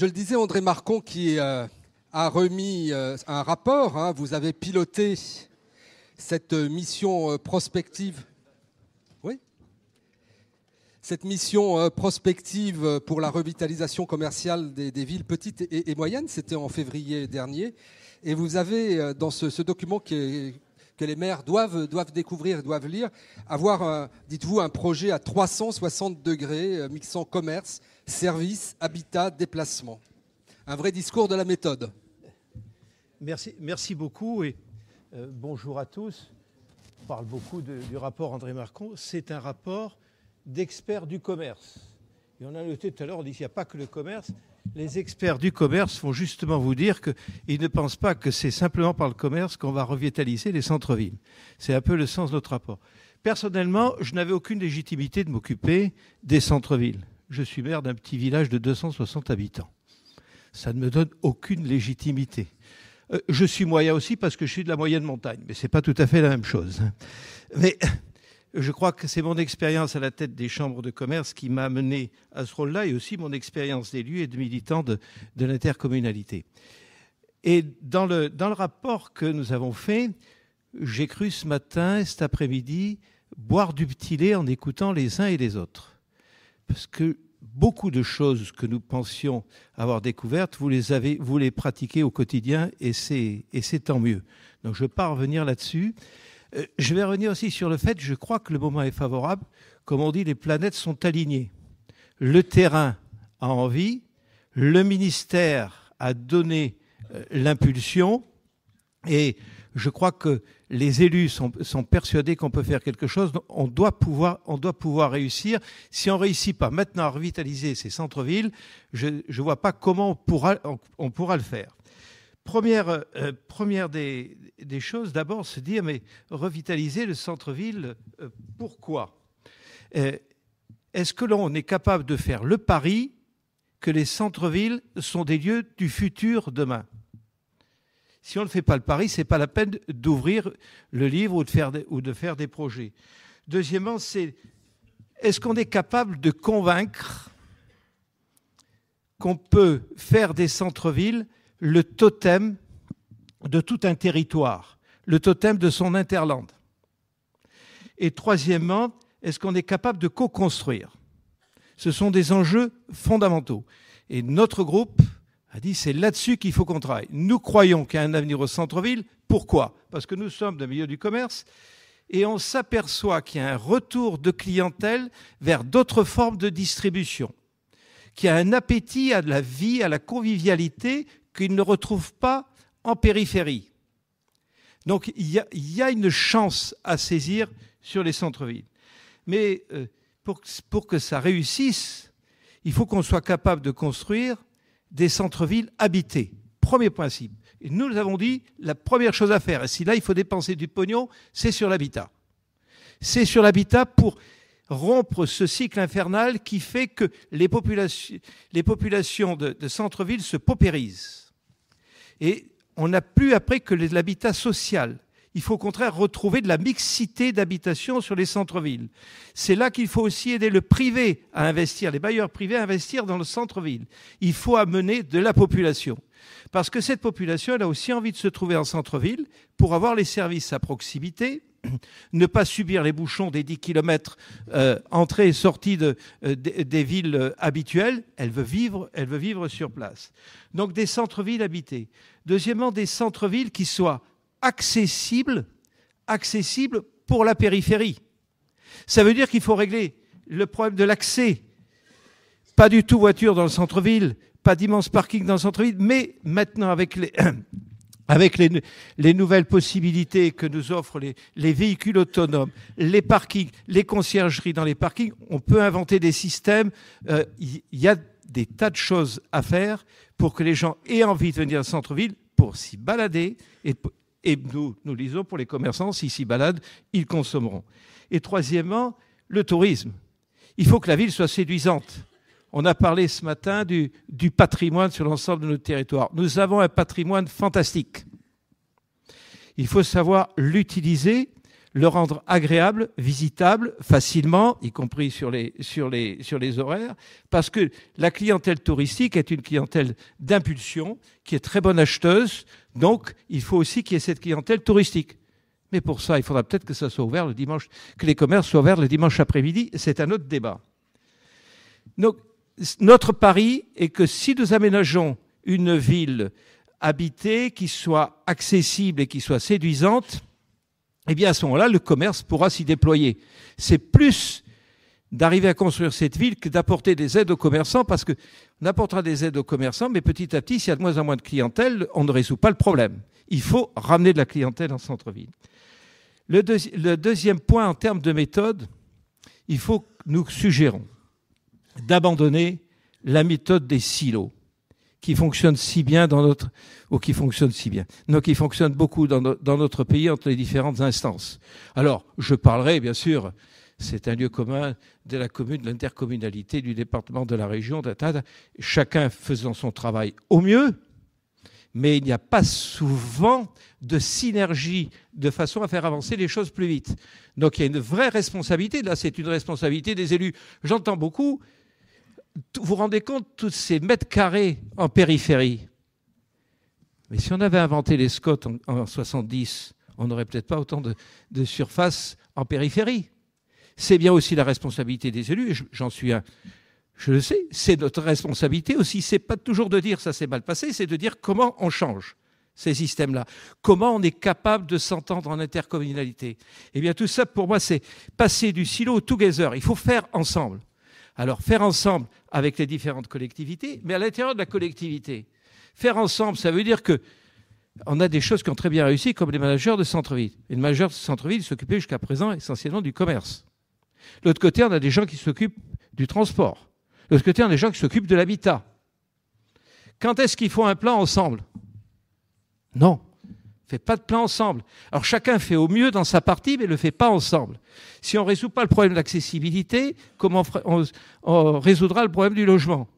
Je le disais, André Marcon qui euh, a remis euh, un rapport, hein. vous avez piloté cette mission euh, prospective. Oui Cette mission prospective pour la revitalisation commerciale des, villes petites et, moyennes, c'était en février dernier. Et vous avez, dans ce document qui est que les maires doivent, doivent découvrir, doivent lire, avoir, euh, dites-vous, un projet à 360 degrés, euh, mixant commerce, services, habitat, déplacement. Un vrai discours de la méthode. Merci, beaucoup et euh, bonjour à tous. On parle beaucoup du rapport André Marcon. C'est un rapport d'experts du commerce. Et on a noté tout à l'heure, on dit qu'il n'y a pas que le commerce, les experts du commerce vont justement vous dire qu'ils ne pensent pas que c'est simplement par le commerce qu'on va revitaliser les centres-villes. C'est un peu le sens de notre rapport. Personnellement, je n'avais aucune légitimité de m'occuper des centres-villes. Je suis maire d'un petit village de 260 habitants. Ça ne me donne aucune légitimité. Euh, je suis moyen aussi parce que je suis de la moyenne montagne, mais ce n'est pas tout à fait la même chose. Hein. Mais je crois que c'est mon expérience à la tête des chambres de commerce qui m'a amené à ce rôle-là et aussi mon expérience d'élu et de militant de, l'intercommunalité. Et dans le, rapport que nous avons fait, j'ai cru ce matin, cet après-midi, boire du petit lait en écoutant les uns et les autres. Parce que beaucoup de choses que nous pensions avoir découvertes, vous les, avez, vous les pratiquez au quotidien et c'est tant mieux. Donc je ne vais pas revenir là-dessus. Euh, je vais revenir aussi sur le fait, je crois que le moment est favorable. Comme on dit, les planètes sont alignées. Le terrain a envie, le ministère a donné euh, l'impulsion, et je crois que les élus sont, persuadés qu'on peut faire quelque chose. On doit, pouvoir, on doit pouvoir réussir. Si on ne réussit pas maintenant à revitaliser ces centres-villes, je ne vois pas comment on pourra le faire. Première, euh, euh, des, choses, d'abord se dire, mais revitaliser le centre-ville, euh, pourquoi Est-ce que l'on est capable de faire le pari que les centres-villes sont des lieux du futur demain Si on ne fait pas le pari, ce n'est pas la peine d'ouvrir le livre ou de faire des, projets. Deuxièmement, c'est est-ce qu'on est capable de convaincre qu'on peut faire des centres-villes le totem de tout un territoire, le totem de son interland. Et troisièmement, est-ce qu'on est capable de co-construire Ce sont des enjeux fondamentaux. Et notre groupe a dit c'est là-dessus qu'il faut qu'on travaille. Nous croyons qu'il y a un avenir au centre-ville. Pourquoi Parce que nous sommes dans le milieu du commerce et on s'aperçoit qu'il y a un retour de clientèle vers d'autres formes de distribution, qu'il y a un appétit à la vie, à la convivialité qu'ils ne retrouvent pas en périphérie. Donc il y, a, une chance à saisir sur les centres-villes. Mais euh, pour, que ça réussisse, il faut qu'on soit capable de construire des centres-villes habités. Premier principe. Et nous, nous avons dit la première chose à faire, et si là il faut dépenser du pognon, c'est sur l'habitat. C'est sur l'habitat pour rompre ce cycle infernal qui fait que les, populations, de, de centres-villes se paupérisent et on n'a plus après que l'habitat social. Il faut au contraire retrouver de la mixité d'habitation sur les centres-villes. C'est là qu'il faut aussi aider le privé à investir, les bailleurs privés à investir dans le centre-ville. Il faut amener de la population. Parce que cette population, elle a aussi envie de se trouver en centre-ville pour avoir les services à proximité, ne pas subir les bouchons des 10 km entrée et sortie de, euh, des, villes euh, habituelles, elle veut, vivre, elle veut vivre sur place. Donc des centres-villes habités. Deuxièmement, des centres-villes qui soient accessibles, accessibles pour la périphérie. Ça veut dire qu'il faut régler le problème de l'accès. Pas du tout voiture dans le centre-ville, pas d'immense parking dans le centre-ville, mais maintenant avec les, avec les, nouvelles possibilités que nous offrent les, véhicules autonomes, les parkings, les conciergeries dans les parkings, on peut inventer des systèmes. Euh, il y, a des tas de choses à faire pour que les gens aient envie de venir au centre-ville pour s'y balader. Et, et nous, nous lisons pour les commerçants, s'ils s'y baladent, ils consommeront. Et troisièmement, le tourisme. Il faut que la ville soit séduisante on a parlé ce matin du, patrimoine sur l'ensemble de notre territoire. Nous avons un patrimoine fantastique. Il faut savoir l'utiliser, le rendre agréable, visitable, facilement, y compris sur les, sur les horaires, parce que la clientèle touristique est une clientèle d'impulsion, qui est très bonne acheteuse, donc il faut aussi qu'il y ait cette clientèle touristique. Mais pour ça, il faudra peut-être que ça soit ouvert le dimanche, que les commerces soient ouverts le dimanche après-midi, c'est un autre débat. Donc, notre pari est que si nous aménageons une ville habitée, qui soit accessible et qui soit séduisante, eh bien à ce moment-là, le commerce pourra s'y déployer. C'est plus d'arriver à construire cette ville que d'apporter des aides aux commerçants, parce qu'on apportera des aides aux commerçants, mais petit à petit, s'il y a de moins en moins de clientèle, on ne résout pas le problème. Il faut ramener de la clientèle en centre-ville. Le, le, deuxième point en termes de méthode, il faut que nous suggérons d'abandonner la méthode des silos qui fonctionne si bien dans notre ou qui fonctionne si bien, qui fonctionne beaucoup dans, notre pays entre les différentes instances. Alors, je parlerai bien sûr, c'est un lieu commun de la commune, de l'intercommunalité, du département, de la région, chacun faisant son travail au mieux, mais il n'y a pas souvent de synergie de façon à faire avancer les choses plus vite. Donc il y a une vraie responsabilité, là c'est une responsabilité des élus. J'entends beaucoup vous vous rendez compte, tous ces mètres carrés en périphérie. Mais si on avait inventé les scots en, 70, on n'aurait peut-être pas autant de, surface en périphérie. C'est bien aussi la responsabilité des élus, j'en suis un. Je le sais, c'est notre responsabilité aussi. C'est pas toujours de dire ça s'est mal passé, c'est de dire comment on change ces systèmes-là. Comment on est capable de s'entendre en intercommunalité Eh bien, tout ça, pour moi, c'est passer du silo together. Il faut faire ensemble. Alors faire ensemble avec les différentes collectivités, mais à l'intérieur de la collectivité. Faire ensemble, ça veut dire que a des choses qui ont très bien réussi, comme les managers de centre-ville. Les managers de centre-ville s'occupaient jusqu'à présent essentiellement du commerce. De l'autre côté, on a des gens qui s'occupent du transport. De l'autre côté, on a des gens qui s'occupent de l'habitat. Quand est-ce qu'ils font un plan ensemble Non fait pas de plan ensemble. Alors chacun fait au mieux dans sa partie, mais ne le fait pas ensemble. Si on ne résout pas le problème de l'accessibilité, comment on, résoudra le problème du logement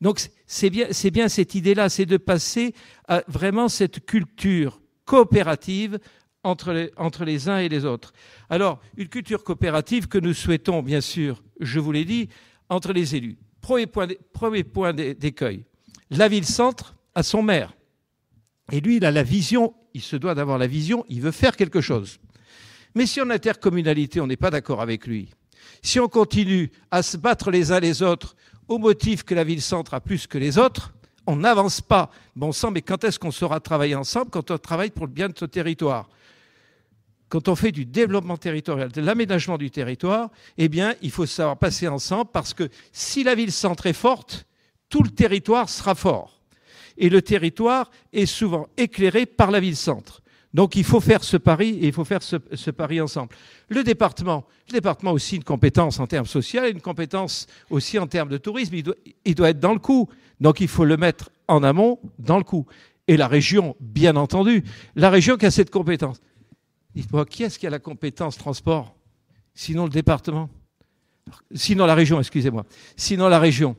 Donc c'est bien, cette idée-là, c'est de passer à vraiment cette culture coopérative entre les, entre les uns et les autres. Alors, une culture coopérative que nous souhaitons, bien sûr, je vous l'ai dit, entre les élus. Premier point d'écueil, la ville-centre a son maire. Et lui, il a la vision, il se doit d'avoir la vision, il veut faire quelque chose. Mais si en intercommunalité, on n'est pas d'accord avec lui, si on continue à se battre les uns les autres au motif que la ville-centre a plus que les autres, on n'avance pas. Bon sang, mais quand est-ce qu'on saura travailler ensemble quand on travaille pour le bien de ce territoire quand on fait du développement territorial, de l'aménagement du territoire, eh bien, il faut savoir passer ensemble parce que si la ville-centre est forte, tout le territoire sera fort et le territoire est souvent éclairé par la ville-centre. Donc il faut faire ce pari et il faut faire ce, pari ensemble. Le département, le département a aussi une compétence en termes sociaux et une compétence aussi en termes de tourisme. Il doit, il doit être dans le coup. Donc il faut le mettre en amont dans le coup. Et la région, bien entendu, la région qui a cette compétence. Dites-moi, qui est-ce qui a la compétence transport Sinon le département. Sinon la région, excusez-moi. Sinon la région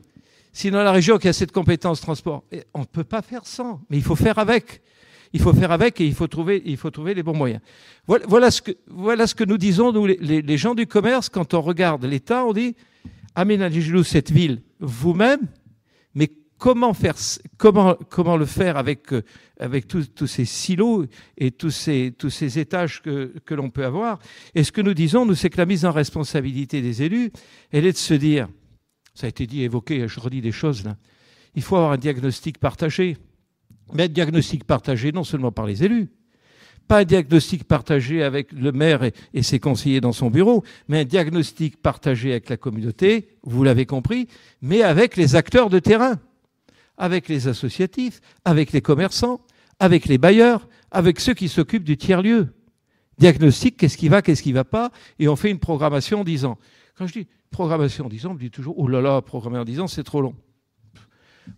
si dans la région qui a cette compétence transport, eh, on ne peut pas faire sans, mais il faut faire avec. Il faut faire avec et il faut trouver, il faut trouver les bons moyens. Voilà, ce, que, voilà ce que nous disons, nous, les, gens du commerce, quand on regarde l'État, on dit aménagez-nous cette ville vous-même, mais comment, faire, comment, comment le faire avec, euh, avec tous ces silos et tous ces, tous ces étages que, que l'on peut avoir Et ce que nous disons, nous, c'est que la mise en responsabilité des élus, elle est de se dire ça a été dit, évoqué, je redis des choses là. Il faut avoir un diagnostic partagé. Mais un diagnostic partagé non seulement par les élus, pas un diagnostic partagé avec le maire et, et, ses conseillers dans son bureau, mais un diagnostic partagé avec la communauté, vous l'avez compris, mais avec les acteurs de terrain, avec les associatifs, avec les commerçants, avec les bailleurs, avec ceux qui s'occupent du tiers-lieu. Diagnostic, qu'est-ce qui va, qu'est-ce qui ne va pas, et on fait une programmation en disant, quand je dis programmation en 10 ans, on me dit toujours Oh là là, programmer en 10 ans, c'est trop long.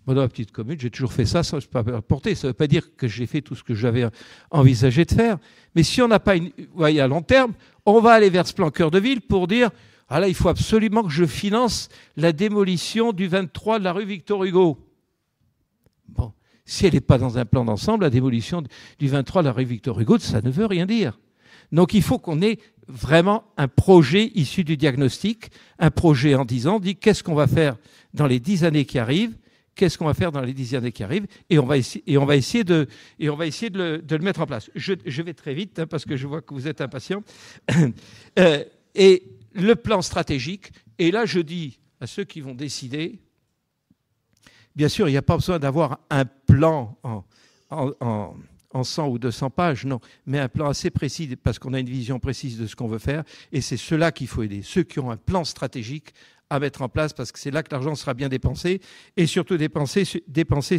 Moi, dans ma petite commune, j'ai toujours fait ça ça pas porter. Ça ne veut pas dire que j'ai fait tout ce que j'avais envisagé de faire. Mais si on n'a pas une voyez, à long terme, on va aller vers ce plan cœur de ville pour dire Ah là, il faut absolument que je finance la démolition du 23 de la rue Victor Hugo. Bon, si elle n'est pas dans un plan d'ensemble, la démolition du 23 de la rue Victor Hugo, ça ne veut rien dire. Donc il faut qu'on ait vraiment un projet issu du diagnostic, un projet en disant, dit qu'est-ce qu'on va faire dans les dix années qui arrivent, qu'est-ce qu'on va faire dans les dix années qui arrivent, et on va, et on va essayer, de, et on va essayer de, le, mettre en place. Je, vais très vite, hein, parce que je vois que vous êtes impatient. Euh, et le plan stratégique, et là je dis à ceux qui vont décider, bien sûr, il n'y a pas besoin d'avoir un plan en en 100 ou 200 pages, non, mais un plan assez précis parce qu'on a une vision précise de ce qu'on veut faire et c'est cela qu'il faut aider, ceux qui ont un plan stratégique à mettre en place parce que c'est là que l'argent sera bien dépensé et surtout dépensé,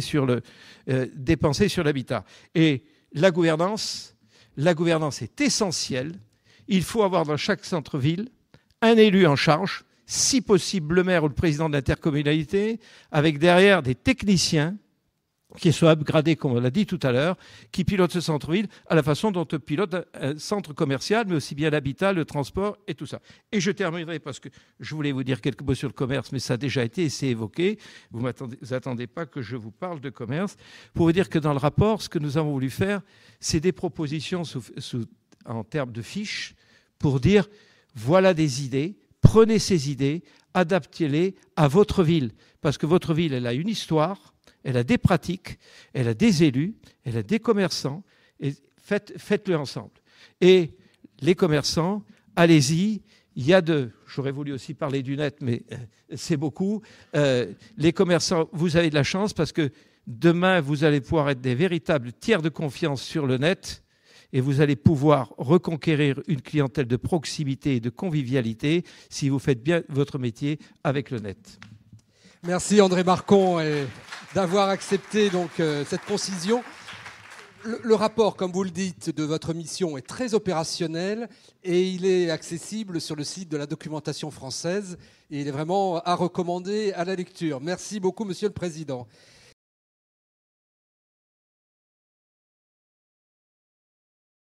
sur euh, dépensé sur l'habitat. Et la gouvernance, la gouvernance est essentielle. Il faut avoir dans chaque centre-ville un élu en charge, si possible le maire ou le président de l'intercommunalité, avec derrière des techniciens qui soit upgradé, comme on l'a dit tout à l'heure, qui pilote ce centre-ville à la façon dont on pilote un centre commercial, mais aussi bien l'habitat, le transport et tout ça. Et je terminerai parce que je voulais vous dire quelques mots sur le commerce, mais ça a déjà été et c'est évoqué. Vous n'attendez pas que je vous parle de commerce. Pour vous dire que dans le rapport, ce que nous avons voulu faire, c'est des propositions en termes de fiches pour dire voilà des idées, prenez ces idées, adaptez-les à votre ville. Parce que votre ville, elle a une histoire elle a des pratiques, elle a des élus, elle a des commerçants, et faites, le ensemble. Et les commerçants, allez-y, il y a de, j'aurais voulu aussi parler du net, mais euh, c'est beaucoup, euh, les commerçants, vous avez de la chance parce que demain, vous allez pouvoir être des véritables tiers de confiance sur le net et vous allez pouvoir reconquérir une clientèle de proximité et de convivialité si vous faites bien votre métier avec le net. Merci André Marcon d'avoir accepté donc euh, cette concision. Le, le, rapport, comme vous le dites, de votre mission est très opérationnel et il est accessible sur le site de la documentation française. Et il est vraiment à recommander à la lecture. Merci beaucoup, Monsieur le Président.